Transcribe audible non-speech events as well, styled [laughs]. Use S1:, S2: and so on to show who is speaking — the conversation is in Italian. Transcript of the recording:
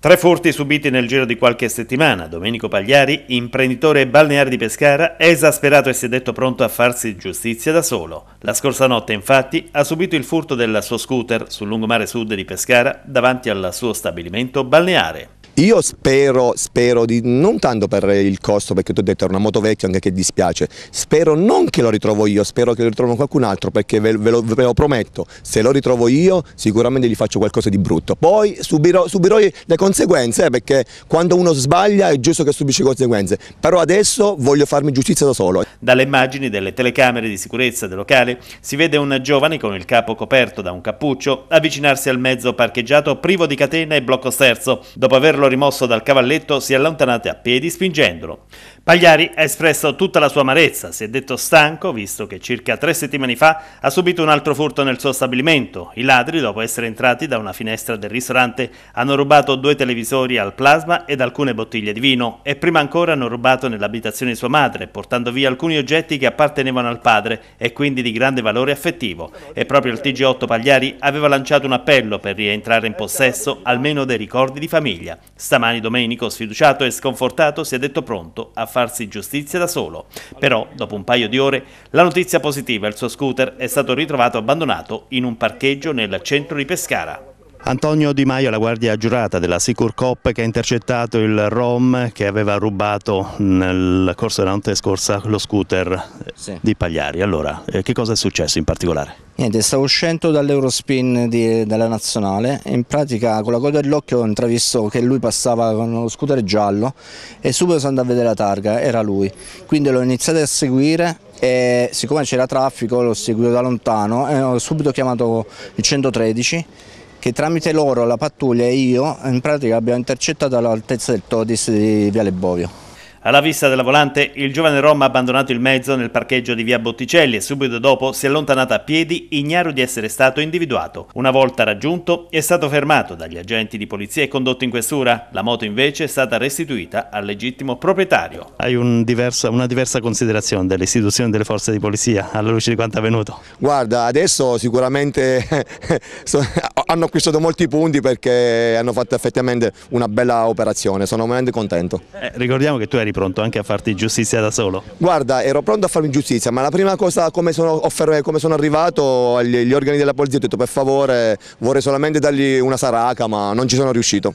S1: Tre furti subiti nel giro di qualche settimana. Domenico Pagliari, imprenditore balneare di Pescara, è esasperato e si è detto pronto a farsi giustizia da solo. La scorsa notte, infatti, ha subito il furto del suo scooter sul lungomare sud di Pescara davanti al suo stabilimento balneare.
S2: Io spero, spero di, non tanto per il costo, perché ti ho detto è una moto vecchia anche che dispiace, spero non che lo ritrovo io, spero che lo ritrovo qualcun altro, perché ve, ve, lo, ve lo, prometto, se lo ritrovo io sicuramente gli faccio qualcosa di brutto. Poi subirò, subirò le conseguenze, eh, perché quando uno sbaglia è giusto che subisce conseguenze, però adesso voglio farmi
S1: giustizia da solo. Dalle immagini delle telecamere di sicurezza del locale si vede un giovane con il capo coperto da un cappuccio avvicinarsi al mezzo parcheggiato privo di catena e blocco sterzo, dopo averlo averlo rimosso dal cavalletto si è allontanate a piedi spingendolo. Pagliari ha espresso tutta la sua amarezza, si è detto stanco visto che circa tre settimane fa ha subito un altro furto nel suo stabilimento. I ladri, dopo essere entrati da una finestra del ristorante, hanno rubato due televisori al plasma ed alcune bottiglie di vino e prima ancora hanno rubato nell'abitazione di sua madre, portando via alcuni oggetti che appartenevano al padre e quindi di grande valore affettivo. E proprio il TG8 Pagliari aveva lanciato un appello per rientrare in possesso almeno dei ricordi di famiglia. Stamani Domenico, sfiduciato e sconfortato, si è detto pronto a farsi giustizia da solo. Però, dopo un paio di ore, la notizia positiva, il suo scooter è stato ritrovato abbandonato in un parcheggio nel centro di Pescara. Antonio Di Maio, la guardia giurata della Sicurcop che ha intercettato il Rom che aveva rubato nel corso della notte scorsa lo scooter sì. di Pagliari. Allora, eh, che cosa è successo in particolare?
S3: Niente, stavo uscendo dall'Eurospin della Nazionale e in pratica con la coda dell'occhio ho intravisto che lui passava con lo scooter giallo e subito sono andato a vedere la targa, era lui. Quindi l'ho iniziato a seguire e siccome c'era traffico l'ho seguito da lontano e ho subito chiamato il 113 che tramite loro, la pattuglia e io, in pratica abbiamo intercettato all'altezza del Todis di Viale Bovio.
S1: Alla vista della volante, il giovane Roma ha abbandonato il mezzo nel parcheggio di via Botticelli e subito dopo si è allontanato a piedi, ignaro di essere stato individuato. Una volta raggiunto, è stato fermato dagli agenti di polizia e condotto in questura. La moto invece è stata restituita al legittimo proprietario. Hai un diversa, una diversa considerazione delle istituzioni delle forze di polizia alla luce di quanto è avvenuto? Guarda, adesso
S2: sicuramente [laughs] hanno acquistato molti punti perché hanno fatto effettivamente una bella operazione, sono veramente contento.
S1: Eh, ricordiamo che tu eri pronto anche a farti giustizia da solo.
S2: Guarda, ero pronto a farmi giustizia, ma la prima cosa come sono, come sono arrivato agli organi della polizia ho detto per favore vorrei solamente dargli una saraca, ma non ci sono riuscito.